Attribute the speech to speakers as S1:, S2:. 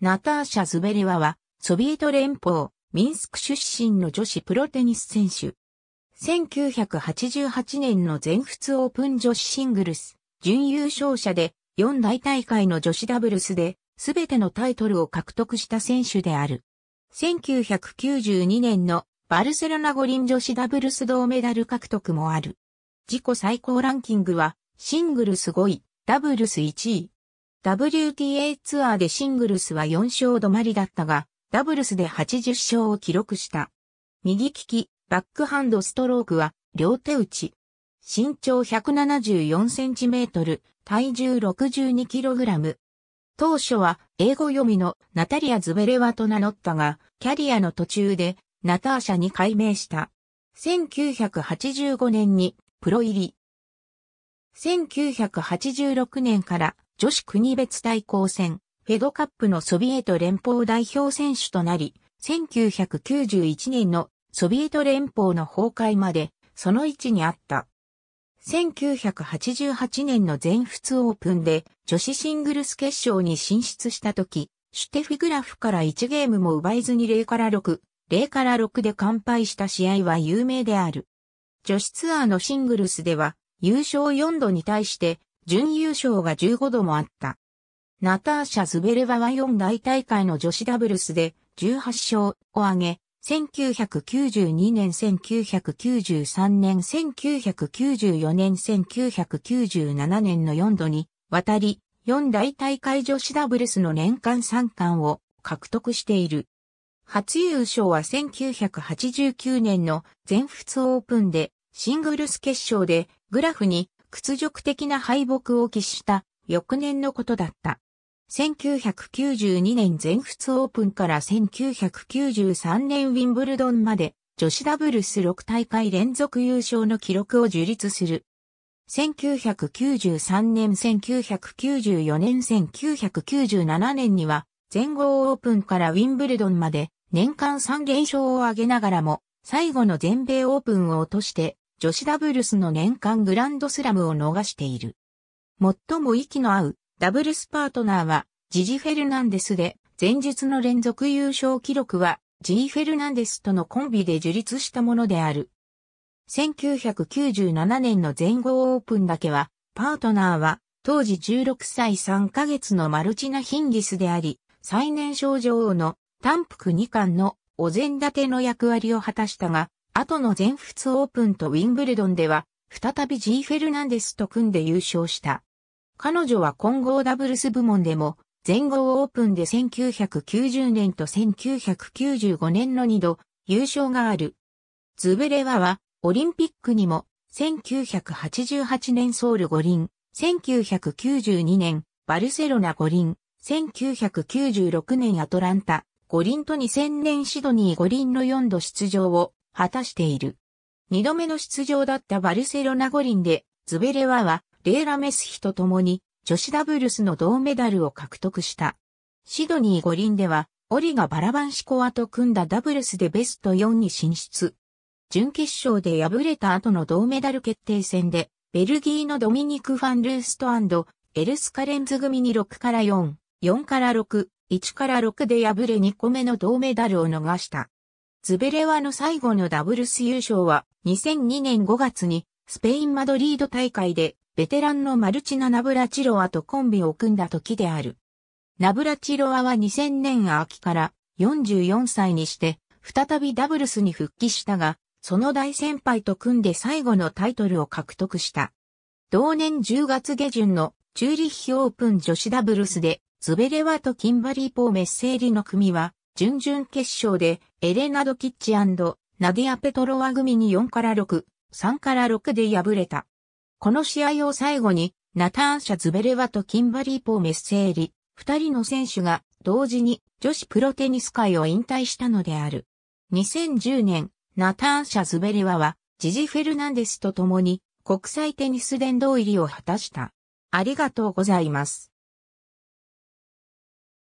S1: ナターシャ・ズベレワは、ソビエト連邦、ミンスク出身の女子プロテニス選手。1988年の全仏オープン女子シングルス、準優勝者で、4大大会の女子ダブルスで、すべてのタイトルを獲得した選手である。1992年のバルセロナ五輪女子ダブルス銅メダル獲得もある。自己最高ランキングは、シングルス5位、ダブルス1位、WTA ツアーでシングルスは4勝止まりだったが、ダブルスで80勝を記録した。右利き、バックハンドストロークは、両手打ち。身長 174cm、体重 62kg。当初は、英語読みのナタリア・ズベレワと名乗ったが、キャリアの途中で、ナターシャに改名した。1985年に、プロ入り。1986年から、女子国別対抗戦、フェドカップのソビエト連邦代表選手となり、1991年のソビエト連邦の崩壊までその位置にあった。1988年の全仏オープンで女子シングルス決勝に進出した時、シュテフィグラフから1ゲームも奪えずに0から6、0から6で完敗した試合は有名である。女子ツアーのシングルスでは優勝4度に対して準優勝が15度もあった。ナターシャ・ズベレバは4大大会の女子ダブルスで18勝を挙げ、1992年、1993年、1994年、1997年の4度に渡り、4大大会女子ダブルスの年間3冠を獲得している。初優勝は1989年の全仏オープンで、シングルス決勝でグラフに屈辱的な敗北を喫した翌年のことだった。1992年全仏オープンから1993年ウィンブルドンまで女子ダブルス6大会連続優勝の記録を樹立する。1993年、1994年、1997年には全豪オープンからウィンブルドンまで年間3連勝を挙げながらも最後の全米オープンを落として女子ダブルスの年間グランドスラムを逃している。最も息の合うダブルスパートナーはジジ・フェルナンデスで、前日の連続優勝記録はジー・フェルナンデスとのコンビで樹立したものである。1997年の全豪オープンだけは、パートナーは当時16歳3ヶ月のマルチナ・ヒンギスであり、最年少女王の単服2冠のお膳立ての役割を果たしたが、後の全仏オープンとウィンブルドンでは、再びジー・フェルナンデスと組んで優勝した。彼女は混合ダブルス部門でも、全豪オープンで1990年と1995年の2度優勝がある。ズベレワはオリンピックにも1988年ソウル五輪、1992年バルセロナ五輪、1996年アトランタ五輪と2000年シドニー五輪の4度出場を果たしている。二度目の出場だったバルセロナ五輪で、ズベレワは、レーラメスヒと共に、女子ダブルスの銅メダルを獲得した。シドニー五輪では、オリがバラバンシコアと組んだダブルスでベスト4に進出。準決勝で敗れた後の銅メダル決定戦で、ベルギーのドミニク・ファンルーストエルスカレンズ組に6から4、4から6、1から6で敗れ2個目の銅メダルを逃した。ズベレワの最後のダブルス優勝は2002年5月にスペインマドリード大会でベテランのマルチナ・ナブラチロワとコンビを組んだ時である。ナブラチロワは2000年秋から44歳にして再びダブルスに復帰したが、その大先輩と組んで最後のタイトルを獲得した。同年10月下旬のチューリッヒオープン女子ダブルスで、ズベレワとキンバリー・ポー・メッセーリの組は、準々決勝でエレナド・キッチナディア・ペトロワ組に4から6、3から6で敗れた。この試合を最後に、ナターンシャ・ズベレワとキンバリー・ポー・メッセーリ、2人の選手が同時に女子プロテニス界を引退したのである。2010年、ナターンシャ・ズベレワは、ジジ・フェルナンデスと共に国際テニス殿堂入りを果たした。ありがとうございます。